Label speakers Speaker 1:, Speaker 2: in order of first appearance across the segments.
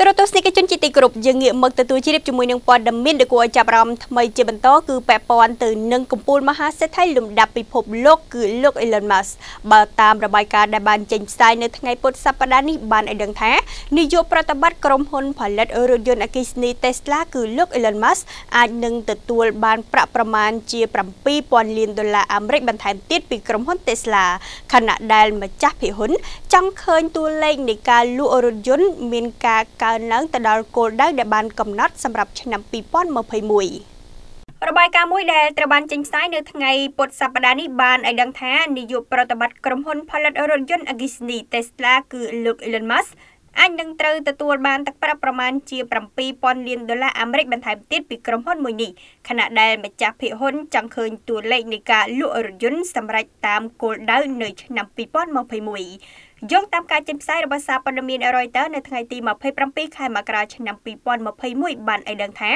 Speaker 1: ទរទស្សនិកជនជាទីគោរពយើងងាកមកទទួលជ្រាបជាមួយនឹងព័ត៌មានដែលគួរឲ្យចាប់អារម្មណ៍ថ្មីជាបន្តគឺពាក់ព័ន្ធទៅនឹងកំពូលមហាសេដ្ឋីលំដាប់ពិភពលោកគឺលោក Elon Musk បើតាមរបាយការណ៍ដែលបានចេញផ្សាយនៅថ្ងៃពុធសប្តាហ៍នេះបានឲ្យដឹងថានាយកប្រតិបត្តិក្រុមហ៊ុនផលិតរថយន្តអគ្គិសនី Tesla គឺលោក Elon Musk អាចនឹងទទួលបានប្រាក់ប្រមាណជា7000លានដុល្លារអាមេរិកបន្ថែមទៀតពីក្រុមហ៊ុន Tesla ខណៈដែលម្ចាស់ភាគហ៊ុនចង់ឃើញតួលេខនៃការលក់រថយន្តមានការកើនឡើងទៅដល់គោលដៅដែលបានកំណត់សម្រាប់ឆ្នាំ2021របាយការណ៍មួយដែលត្រូវបានចេញផ្សាយនៅថ្ងៃពុធសប្តាហ៍នេះបានឲ្យដឹងថានាយកប្រតិបត្តិក្រុមហ៊ុន ផលិតរថយន្តអគ្គិសនី Tesla គឺលោក Elon Musk អាចនឹងត្រូវទទួលបានទឹកប្រាក់ប្រមាណជា7000លានដុល្លារអាមេរិកបន្ថែមទៀតពីក្រុមហ៊ុនមួយនេះខណៈដែលម្ចាស់ភាគហ៊ុនចង់ឃើញតួលេខនៃការលក់រថយន្តសម្រេចតាមគោលដៅនៅឆ្នាំ2021យោងតាមការចេញផ្សាយរបស់សារព័ត៌មាន Reuters នៅថ្ងៃទី27ខែមករាឆ្នាំ2021បានឲ្យដឹងថា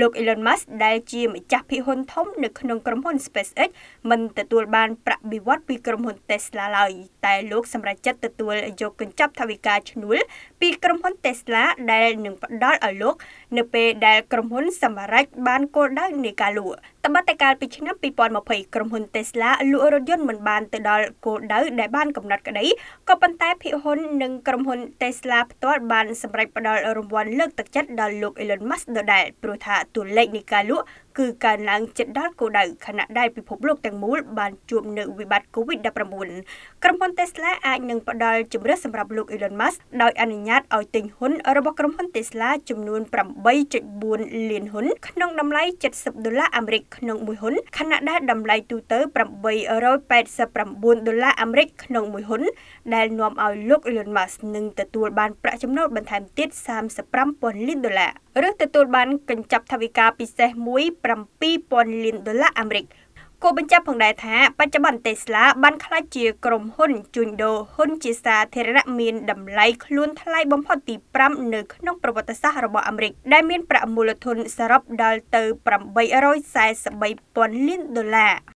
Speaker 1: លោក Elon Musk ដែលជាម្ចាស់ភាគហ៊ុនធំនៅក្នុងក្រុមហ៊ុន SpaceX មិនទទួលបានប្រាក់បៀវត្សពីក្រុមហ៊ុន Tesla ឡើយតែលោកសម្រេចចិត្តទទួលយកកញ្ចប់ថវិកាឈ្នួលពីក្រុមហ៊ុន Tesla ដែលនឹងផ្ដល់ឲ្យលោកនៅពេលដែលក្រុមហ៊ុនសម្រេចបានគោលដៅនៃការលក់តបតកាលពីឆ្នាំ2020ក្រុមហ៊ុន Tesla លក់រថយន្តមិនបានទៅដល់គោលដៅដែលបានកំណត់ក្តីក៏ប៉ុន្តែភាគហ៊ុននិងក្រុមហ៊ុន Tesla ផ្ទាល់បានសម្រេចផ្តល់រង្វាន់លើកទឹកចិត្តដល់លោក Elon Musk ដដែលព្រោះថាតួលេខនៃការលក់គឺកើនឡើងជិតដល់គោលដៅខណៈដែលពិភពលោកទាំងមូលបានជួបនឹងវិបត្តិ COVID-19 ក្រុមហ៊ុន Tesla អាចនឹងផ្ដល់ជំរឿសម្រាប់លោក Elon Musk ដោយអនុញ្ញាតឲ្យទិញហ៊ុនរបស់ក្រុមហ៊ុន Tesla ចំនួន8.4លានហ៊ុនក្នុងតម្លៃ70ដុល្លារអាមេរិកក្នុងមួយហ៊ុនខណៈដែលតម្លៃទូទៅ889ដុល្លារអាមេរិកក្នុងមួយហ៊ុនដែលនាំឲ្យលោក Elon Musk នឹងទទួលបានប្រាក់ចំណូលបន្ថែមទៀត35,000លានដុល្លារឬទទួលបានកញ្ចប់ថវិកាពិសេសមួយ7000លានដុល្លារអាមេរិកគូបញ្ជាក់ផងដែរថាបច្ចុប្បន្ន Tesla បានក្លាយជាក្រុមហ៊ុនជួញដូរហ៊ុនជាសាធារណៈមានតម្លៃខ្លួនថ្លៃបំផុតទី5នៅក្នុងប្រវត្តិសាស្ត្ររបស់អាមេរិក ដែលមានប្រាក់មូលធនសរុបដល់ទៅ843,000លានដុល្លារ